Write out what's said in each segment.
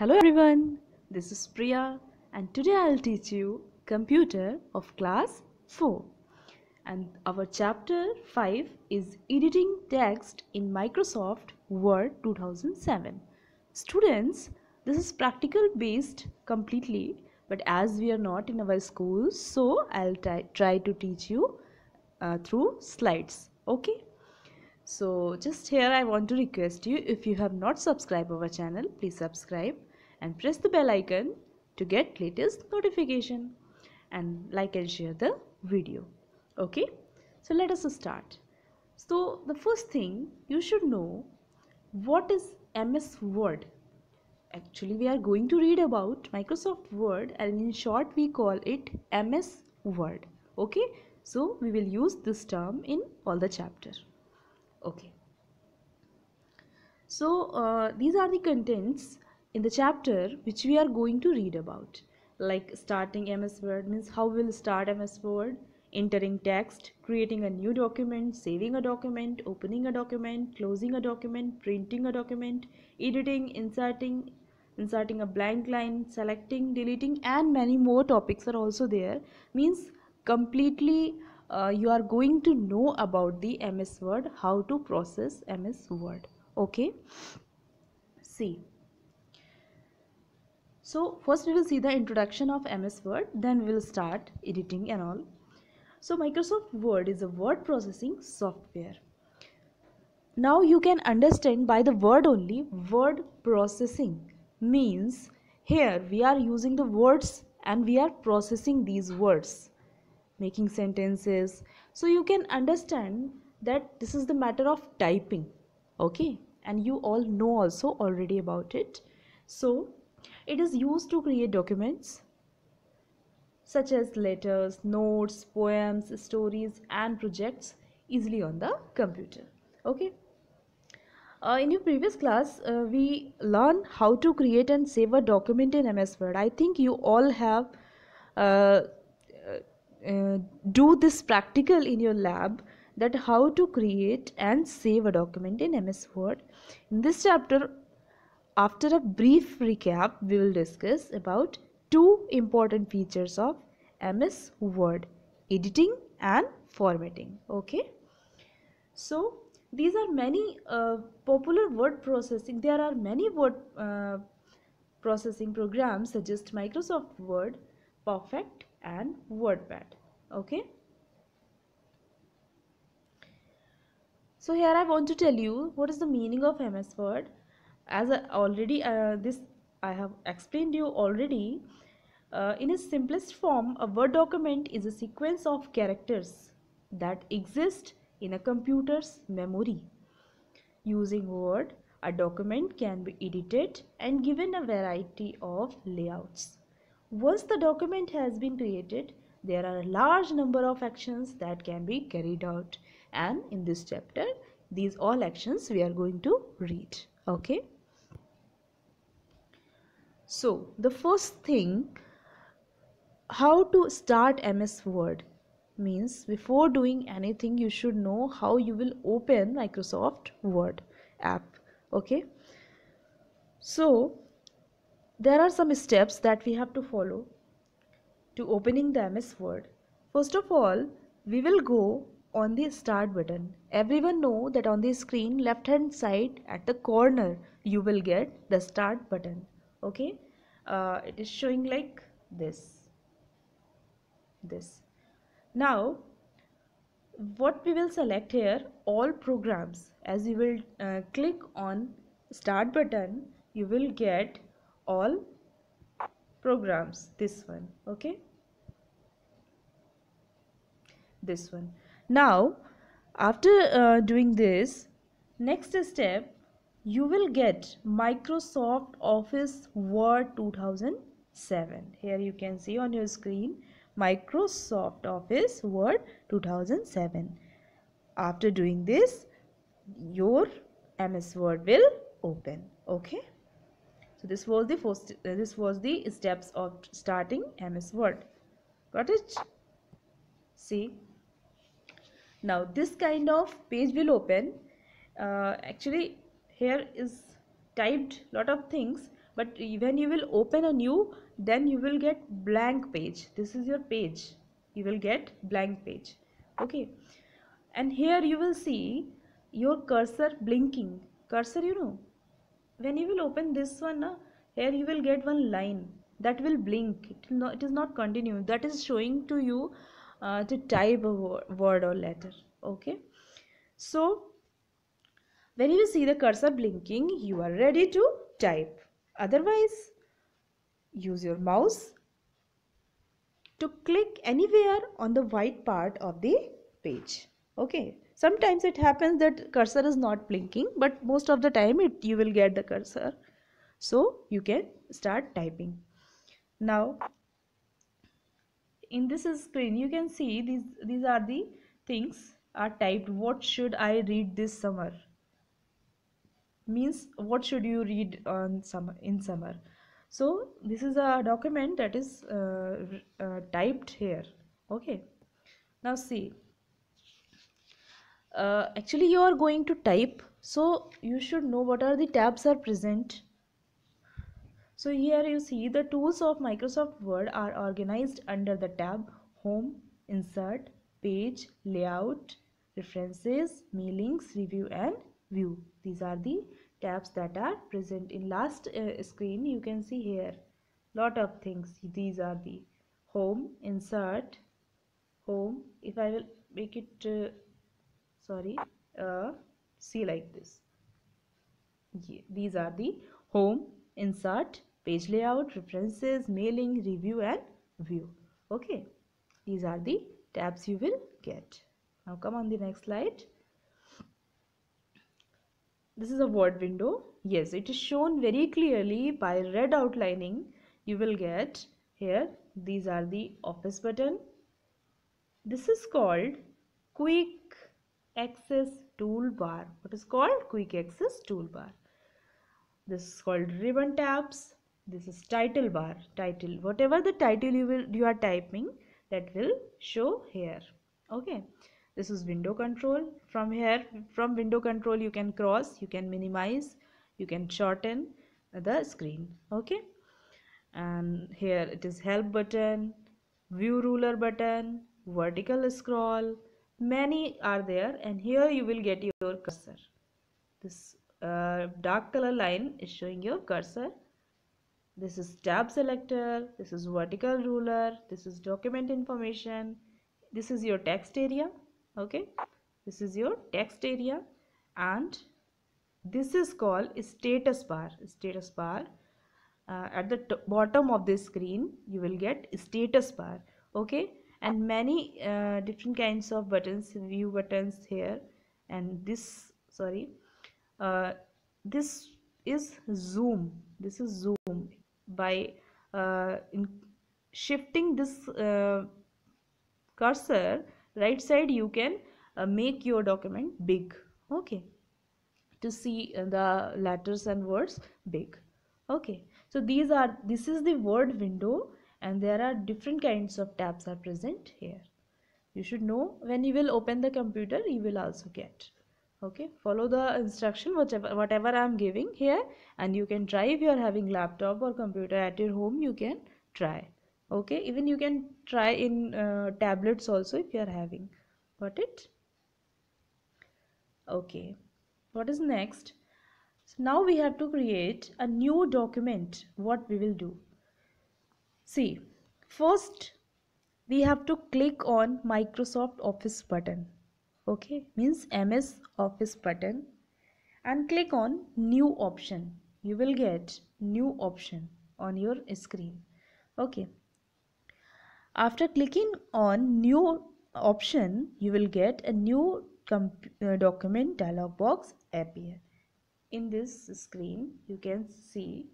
Hello everyone, this is Priya and today I will teach you computer of class 4 and our chapter 5 is editing text in Microsoft Word 2007. Students, this is practical based completely but as we are not in our schools so I'll try to teach you uh, through slides okay. So just here I want to request you if you have not subscribed our channel please subscribe and press the bell icon to get latest notification and like and share the video okay so let us start so the first thing you should know what is ms word actually we are going to read about microsoft word and in short we call it ms word okay so we will use this term in all the chapter okay so uh, these are the contents in the chapter which we are going to read about like starting MS Word means how we'll start MS Word, entering text, creating a new document, saving a document, opening a document, closing a document, printing a document, editing, inserting, inserting a blank line, selecting, deleting and many more topics are also there. Means completely uh, you are going to know about the MS Word, how to process MS Word. Okay. See so first we will see the introduction of ms word then we will start editing and all so microsoft word is a word processing software now you can understand by the word only word processing means here we are using the words and we are processing these words making sentences so you can understand that this is the matter of typing okay and you all know also already about it so it is used to create documents such as letters, notes, poems, stories and projects easily on the computer. Okay. Uh, in your previous class, uh, we learned how to create and save a document in MS Word. I think you all have uh, uh, uh, do this practical in your lab that how to create and save a document in MS Word. In this chapter, after a brief recap, we will discuss about two important features of MS Word, editing and formatting. Okay. So, these are many uh, popular word processing. There are many word uh, processing programs such as Microsoft Word, Perfect and WordPad. Okay. So here I want to tell you what is the meaning of MS Word as I already uh, this I have explained you already uh, in its simplest form a word document is a sequence of characters that exist in a computer's memory using word a document can be edited and given a variety of layouts once the document has been created there are a large number of actions that can be carried out and in this chapter these all actions we are going to read okay so, the first thing how to start MS Word means before doing anything you should know how you will open Microsoft Word app okay so there are some steps that we have to follow to opening the MS Word first of all we will go on the start button everyone know that on the screen left hand side at the corner you will get the start button okay uh, it is showing like this this now what we will select here all programs as you will uh, click on start button you will get all programs this one okay this one now after uh, doing this next step you will get Microsoft Office Word 2007 here you can see on your screen Microsoft Office Word 2007 after doing this your MS Word will open okay so this was the first uh, this was the steps of starting MS Word got it see now this kind of page will open uh, actually here is typed lot of things but when you will open a new then you will get blank page this is your page you will get blank page okay and here you will see your cursor blinking cursor you know when you will open this one uh, here you will get one line that will blink it, will not, it is not continue that is showing to you uh, to type a word or letter okay so when you see the cursor blinking, you are ready to type. Otherwise, use your mouse to click anywhere on the white part of the page. Okay. Sometimes it happens that cursor is not blinking, but most of the time it, you will get the cursor. So you can start typing. Now, in this screen, you can see these, these are the things are typed. What should I read this summer? means what should you read on summer in summer so this is a document that is uh, uh, typed here okay now see uh, actually you are going to type so you should know what are the tabs are present so here you see the tools of Microsoft Word are organized under the tab home insert page layout references mailings review and view these are the tabs that are present in last uh, screen you can see here lot of things these are the home insert home if I will make it uh, sorry uh, see like this yeah, these are the home insert page layout references mailing review and view okay these are the tabs you will get now come on the next slide this is a word window yes it is shown very clearly by red outlining you will get here these are the office button this is called quick access toolbar what is called quick access toolbar this is called ribbon tabs this is title bar title whatever the title you will you are typing that will show here okay this is window control from here hmm. from window control you can cross you can minimize you can shorten the screen okay and here it is help button view ruler button vertical scroll many are there and here you will get your cursor this uh, dark color line is showing your cursor this is tab selector this is vertical ruler this is document information this is your text area okay this is your text area and this is called status bar status bar uh, at the bottom of this screen you will get status bar okay and many uh, different kinds of buttons view buttons here and this sorry uh, this is zoom this is zoom by uh, shifting this uh, cursor right side you can uh, make your document big okay to see uh, the letters and words big okay so these are this is the word window and there are different kinds of tabs are present here you should know when you will open the computer you will also get okay follow the instruction whatever whatever i am giving here and you can try if you are having laptop or computer at your home you can try okay even you can try in uh, tablets also if you are having got it okay what is next so now we have to create a new document what we will do see first we have to click on microsoft office button okay means ms office button and click on new option you will get new option on your screen okay after clicking on new option, you will get a new uh, document dialog box appear. In this screen, you can see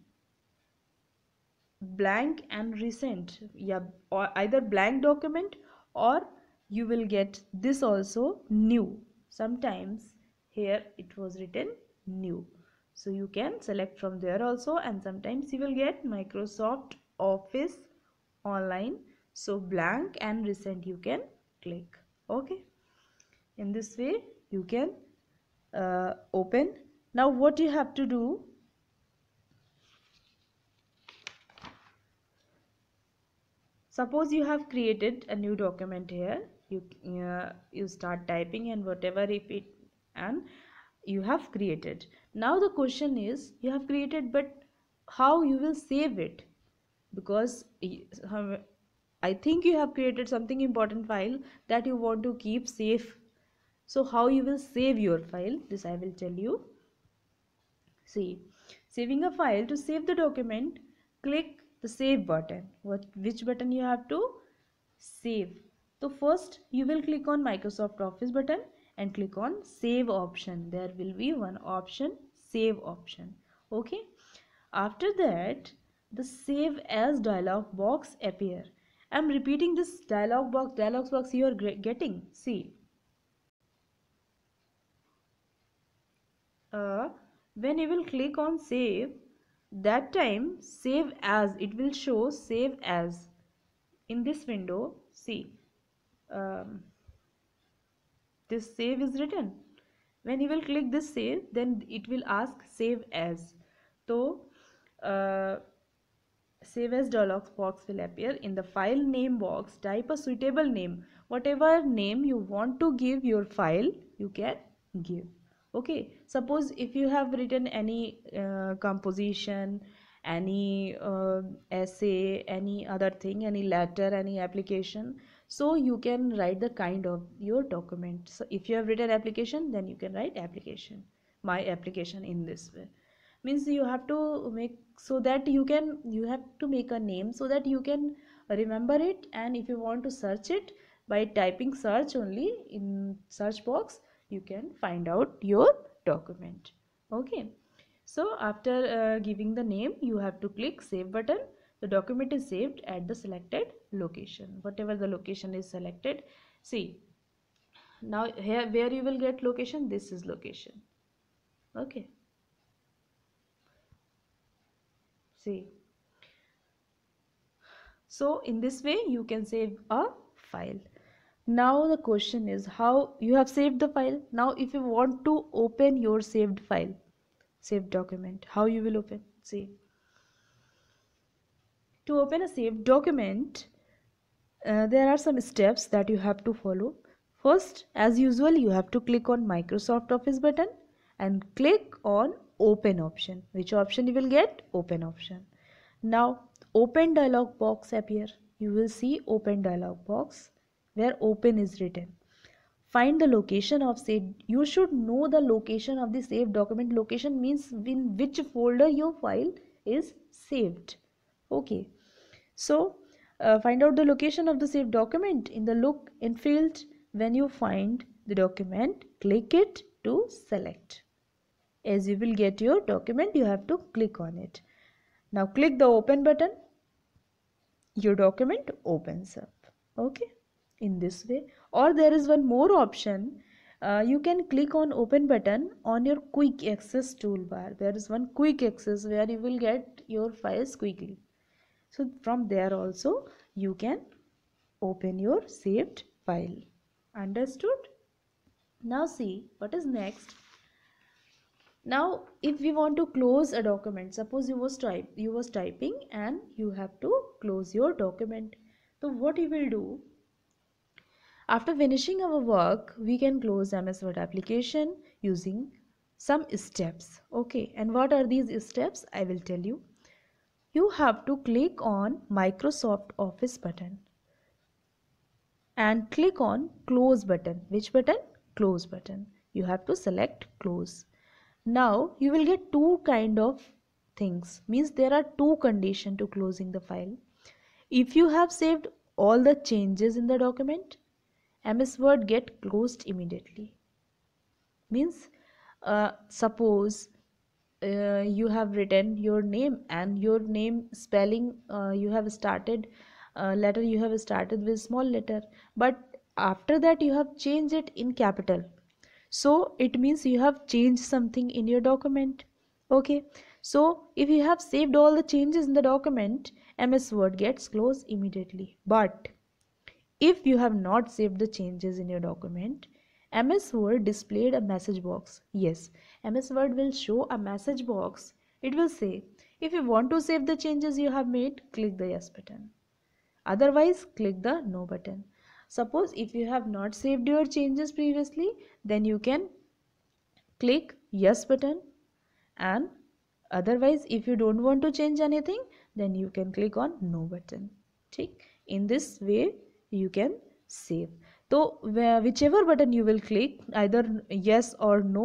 blank and recent yeah, or either blank document or you will get this also new sometimes here it was written new so you can select from there also and sometimes you will get microsoft office online so blank and recent you can click okay in this way you can uh, open now what you have to do suppose you have created a new document here you uh, you start typing and whatever if it and you have created now the question is you have created but how you will save it because I think you have created something important file that you want to keep safe. So how you will save your file? This I will tell you. See, saving a file to save the document, click the save button. What which button you have to save? So first you will click on Microsoft Office button and click on save option. There will be one option save option. Okay. After that the save as dialog box appear I'm repeating this dialog box, dialog box you are getting. See. Uh, when you will click on save, that time save as, it will show save as. In this window, see. Um, this save is written. When you will click this save, then it will ask save as. So, uh, save as dialog box will appear in the file name box type a suitable name whatever name you want to give your file you can give okay suppose if you have written any uh, composition any uh, essay any other thing any letter any application so you can write the kind of your document so if you have written application then you can write application my application in this way means you have to make so that you can you have to make a name so that you can remember it and if you want to search it by typing search only in search box you can find out your document okay so after uh, giving the name you have to click save button the document is saved at the selected location whatever the location is selected see now here where you will get location this is location okay say so in this way you can save a file now the question is how you have saved the file now if you want to open your saved file saved document how you will open see to open a saved document uh, there are some steps that you have to follow first as usual you have to click on microsoft office button and click on open option which option you will get open option now open dialog box appear you will see open dialog box where open is written find the location of saved you should know the location of the saved document location means in which folder your file is saved okay so uh, find out the location of the saved document in the look in field when you find the document click it to select as you will get your document you have to click on it now click the open button your document opens up okay in this way or there is one more option uh, you can click on open button on your quick access toolbar there is one quick access where you will get your files quickly so from there also you can open your saved file understood now see what is next now if we want to close a document suppose you was type you was typing and you have to close your document so what you will do after finishing our work we can close ms word application using some steps okay and what are these steps i will tell you you have to click on microsoft office button and click on close button which button close button you have to select close now you will get two kind of things means there are two condition to closing the file if you have saved all the changes in the document ms word get closed immediately means uh, suppose uh, you have written your name and your name spelling uh, you have started uh, letter you have started with small letter but after that you have changed it in capital so it means you have changed something in your document okay so if you have saved all the changes in the document ms word gets closed immediately but if you have not saved the changes in your document ms word displayed a message box yes ms word will show a message box it will say if you want to save the changes you have made click the yes button otherwise click the no button Suppose if you have not saved your changes previously, then you can click yes button and otherwise if you don't want to change anything then you can click on no button ठीक in this way you can save So whichever button you will click either yes or no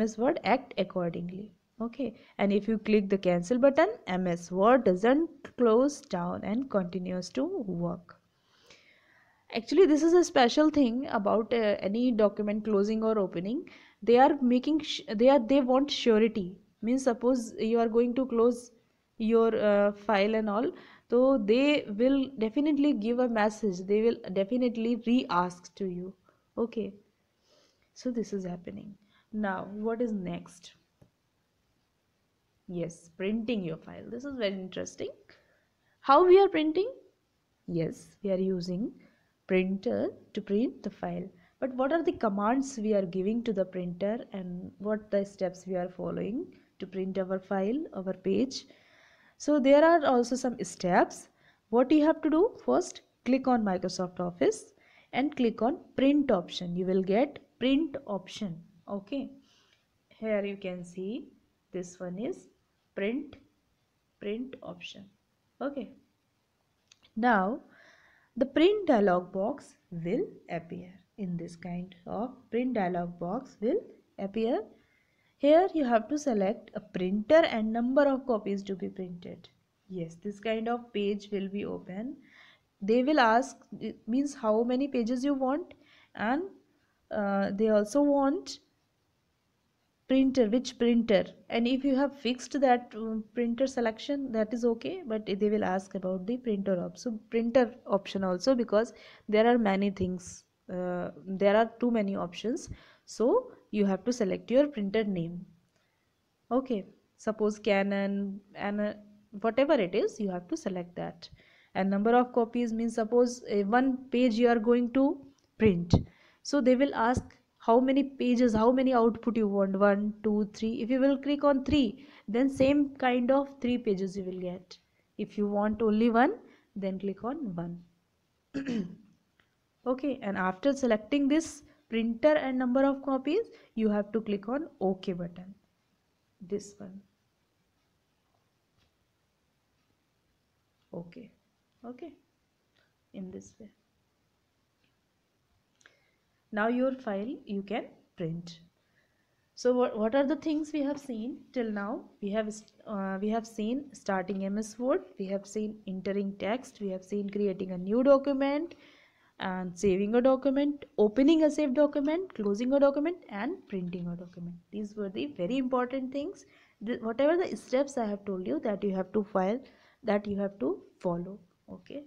ms word act accordingly okay and if you click the cancel button ms word doesn't close down and continues to work actually this is a special thing about uh, any document closing or opening they are making they are they want surety means suppose you are going to close your uh, file and all so they will definitely give a message they will definitely re-ask to you okay so this is happening now what is next yes printing your file this is very interesting how we are printing yes we are using printer to print the file but what are the commands we are giving to the printer and what the steps we are following to print our file our page so there are also some steps what you have to do first click on Microsoft Office and click on print option you will get print option okay here you can see this one is print print option okay now the print dialog box will appear. In this kind of print dialog box will appear. Here you have to select a printer and number of copies to be printed. Yes, this kind of page will be open. They will ask means how many pages you want and uh, they also want printer which printer and if you have fixed that um, printer selection that is okay but they will ask about the printer option printer option also because there are many things uh, there are too many options so you have to select your printer name okay suppose canon and uh, whatever it is you have to select that and number of copies means suppose uh, one page you are going to print so they will ask how many pages how many output you want one two three if you will click on three then same kind of three pages you will get if you want only one then click on one okay and after selecting this printer and number of copies you have to click on ok button this one okay okay in this way now your file you can print so what, what are the things we have seen till now we have uh, we have seen starting ms word we have seen entering text we have seen creating a new document and saving a document opening a saved document closing a document and printing a document these were the very important things the, whatever the steps i have told you that you have to file that you have to follow okay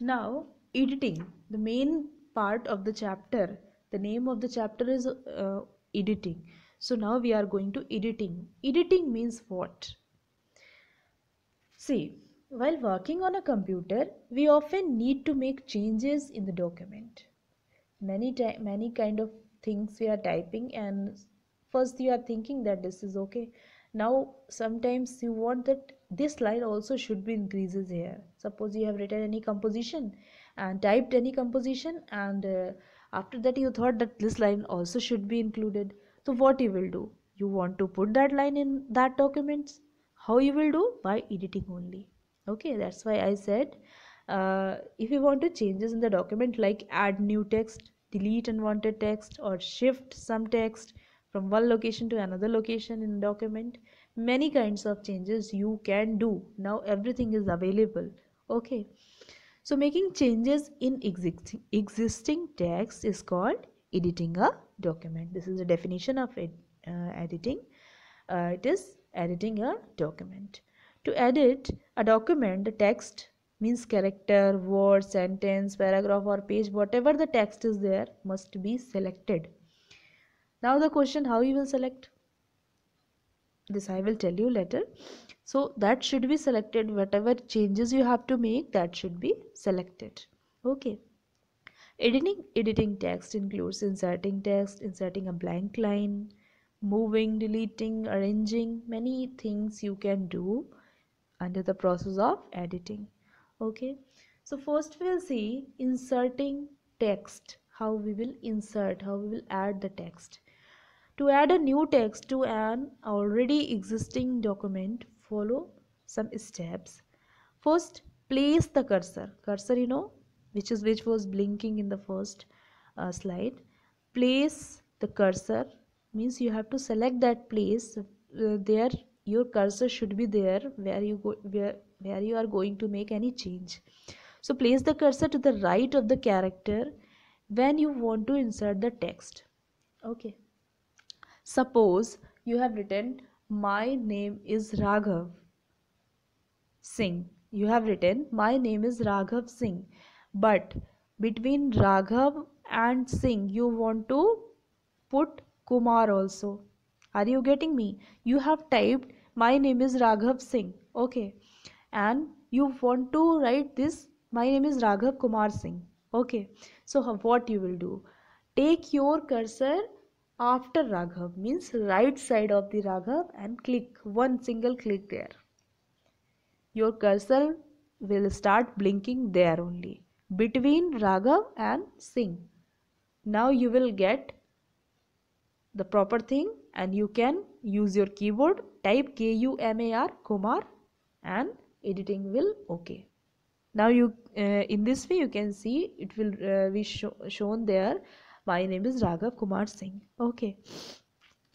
now editing the main part of the chapter the name of the chapter is uh, editing so now we are going to editing editing means what see while working on a computer we often need to make changes in the document many ty- many kind of things we are typing and first you are thinking that this is okay now sometimes you want that this line also should be increases here suppose you have written any composition and typed any composition and uh, after that you thought that this line also should be included so what you will do you want to put that line in that documents how you will do by editing only okay that's why i said uh, if you want to changes in the document like add new text delete unwanted text or shift some text from one location to another location in document many kinds of changes you can do now everything is available okay so making changes in existing, existing text is called editing a document. This is the definition of ed, uh, editing. Uh, it is editing a document. To edit a document, the text means character, word, sentence, paragraph or page, whatever the text is there must be selected. Now the question how you will select? This I will tell you later so that should be selected whatever changes you have to make that should be selected okay editing editing text includes inserting text inserting a blank line moving deleting arranging many things you can do under the process of editing okay so first we'll see inserting text how we will insert how we will add the text to add a new text to an already existing document follow some steps first place the cursor cursor you know which is which was blinking in the first uh, slide place the cursor means you have to select that place uh, there your cursor should be there where you go where where you are going to make any change so place the cursor to the right of the character when you want to insert the text okay suppose you have written my name is Raghav Singh. You have written, My name is Raghav Singh. But between Raghav and Singh, you want to put Kumar also. Are you getting me? You have typed, My name is Raghav Singh. Okay. And you want to write this, My name is Raghav Kumar Singh. Okay. So, what you will do? Take your cursor after Raghav means right side of the Raghav and click one single click there. Your cursor will start blinking there only between Raghav and Singh. Now you will get the proper thing and you can use your keyboard type K-U-M-A-R Kumar and editing will okay. Now you uh, in this way you can see it will uh, be shown there my name is Raghav Kumar Singh okay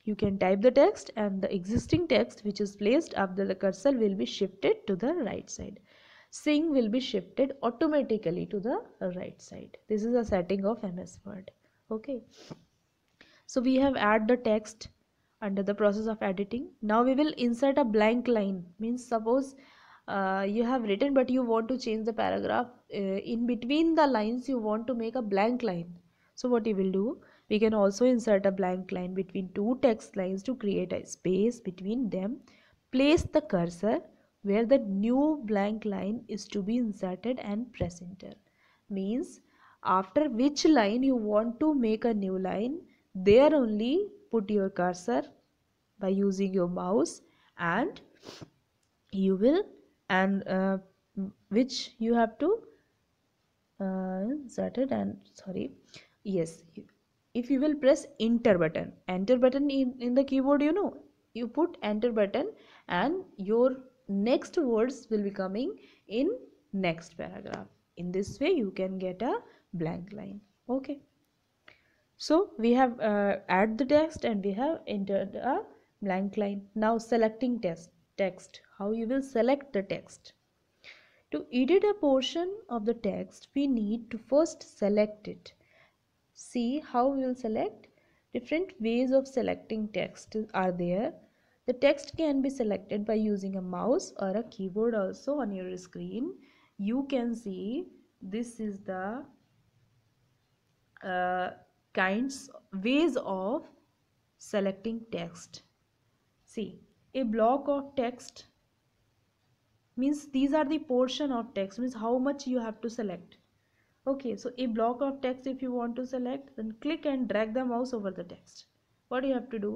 you can type the text and the existing text which is placed after the cursor will be shifted to the right side Singh will be shifted automatically to the right side this is a setting of MS Word okay so we have add the text under the process of editing now we will insert a blank line means suppose uh, you have written but you want to change the paragraph uh, in between the lines you want to make a blank line so what we will do we can also insert a blank line between two text lines to create a space between them place the cursor where the new blank line is to be inserted and press enter means after which line you want to make a new line there only put your cursor by using your mouse and you will and uh, which you have to uh, insert it and sorry yes if you will press enter button enter button in, in the keyboard you know you put enter button and your next words will be coming in next paragraph in this way you can get a blank line okay so we have uh, add the text and we have entered a blank line now selecting text text how you will select the text to edit a portion of the text we need to first select it see how we will select different ways of selecting text are there the text can be selected by using a mouse or a keyboard also on your screen you can see this is the uh, kinds ways of selecting text see a block of text means these are the portion of text means how much you have to select okay so a block of text if you want to select then click and drag the mouse over the text what you have to do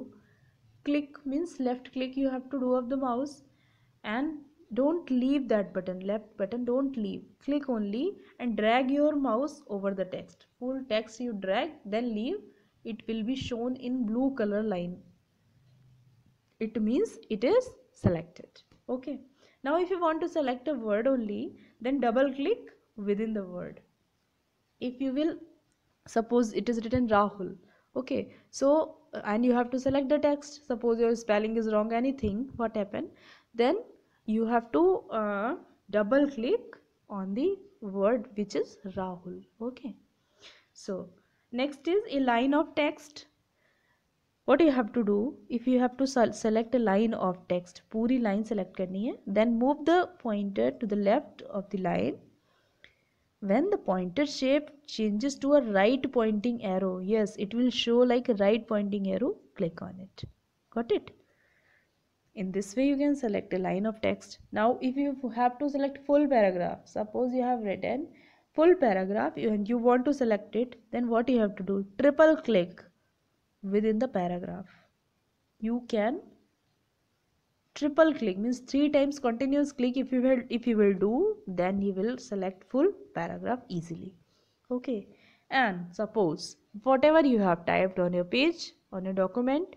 click means left click you have to do of the mouse and don't leave that button left button don't leave click only and drag your mouse over the text full text you drag then leave it will be shown in blue color line it means it is selected okay now if you want to select a word only then double click within the word if you will suppose it is written rahul okay so uh, and you have to select the text suppose your spelling is wrong anything what happened then you have to uh, double click on the word which is rahul okay so next is a line of text what you have to do if you have to select a line of text puri line select karni hai then move the pointer to the left of the line when the pointer shape changes to a right pointing arrow yes it will show like a right pointing arrow click on it got it in this way you can select a line of text now if you have to select full paragraph suppose you have written full paragraph and you want to select it then what you have to do triple click within the paragraph you can triple click means three times continuous click if you will if you will do then you will select full paragraph easily okay and suppose whatever you have typed on your page on your document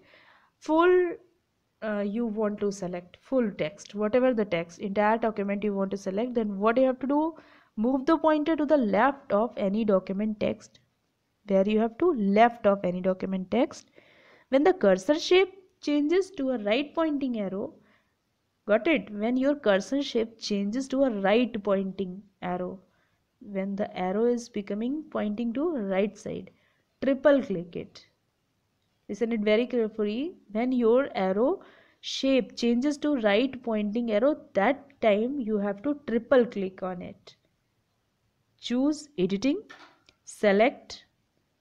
full uh, you want to select full text whatever the text entire document you want to select then what you have to do move the pointer to the left of any document text where you have to left of any document text when the cursor shape changes to a right pointing arrow Got it? When your cursor shape changes to a right pointing arrow, when the arrow is becoming pointing to right side, triple click it. Listen it very carefully. When your arrow shape changes to right pointing arrow, that time you have to triple click on it. Choose editing, select,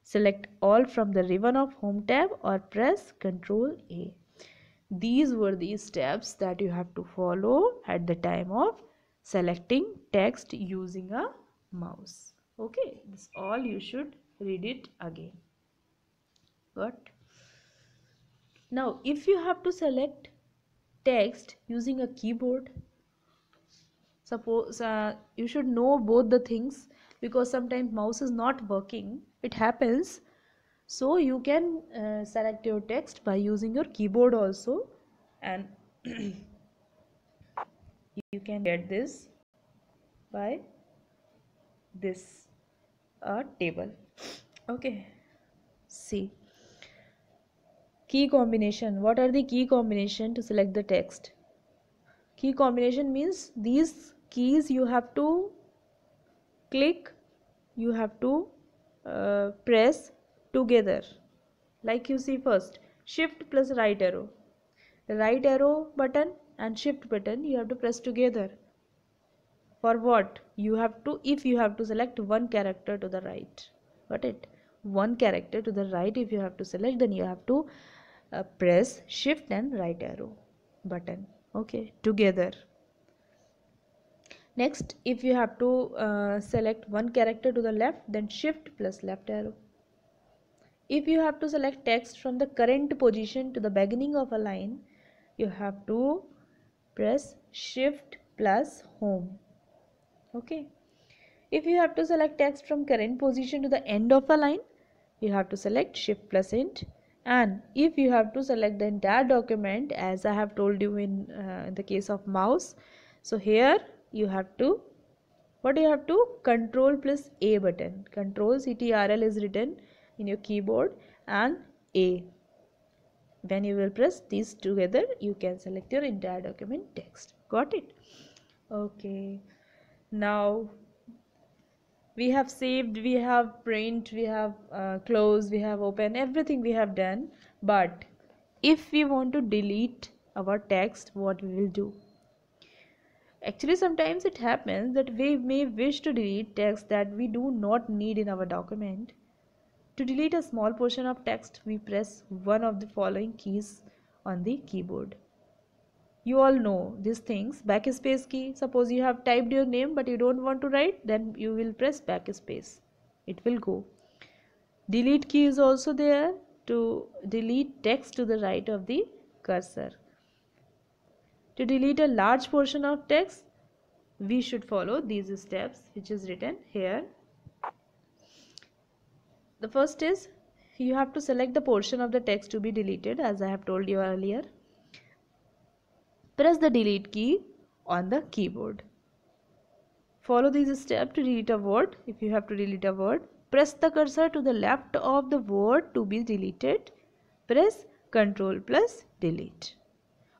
select all from the ribbon of home tab or press Ctrl A these were the steps that you have to follow at the time of selecting text using a mouse okay this all you should read it again got now if you have to select text using a keyboard suppose uh, you should know both the things because sometimes mouse is not working it happens so you can uh, select your text by using your keyboard also and you can get this by this uh, table okay see key combination what are the key combination to select the text key combination means these keys you have to click you have to uh, press together like you see first shift plus right arrow right arrow button and shift button you have to press together for what you have to if you have to select one character to the right got it one character to the right if you have to select then you have to uh, press shift and right arrow button okay together next if you have to uh, select one character to the left then shift plus left arrow if you have to select text from the current position to the beginning of a line you have to press shift plus home okay if you have to select text from current position to the end of a line you have to select shift plus int and if you have to select the entire document as i have told you in, uh, in the case of mouse so here you have to what you have to control plus a button control ctrl is written in your keyboard and A. When you will press these together, you can select your entire document text. Got it? Okay. Now, we have saved, we have print, we have uh, close, we have open, everything we have done. But if we want to delete our text, what we will do? Actually, sometimes it happens that we may wish to delete text that we do not need in our document to delete a small portion of text, we press one of the following keys on the keyboard. You all know these things. Backspace key. Suppose you have typed your name but you don't want to write, then you will press backspace. It will go. Delete key is also there to delete text to the right of the cursor. To delete a large portion of text, we should follow these steps which is written here the first is you have to select the portion of the text to be deleted as I have told you earlier. Press the delete key on the keyboard. Follow these steps to delete a word. If you have to delete a word, press the cursor to the left of the word to be deleted. Press Ctrl plus delete.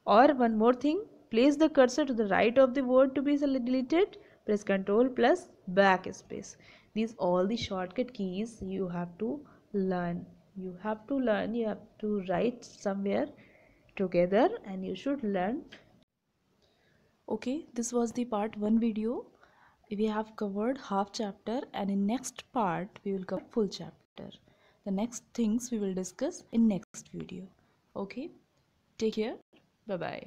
Or one more thing, place the cursor to the right of the word to be deleted. Press Ctrl plus backspace these all the shortcut keys you have to learn you have to learn you have to write somewhere together and you should learn okay this was the part 1 video we have covered half chapter and in next part we will cover full chapter the next things we will discuss in next video okay take care bye bye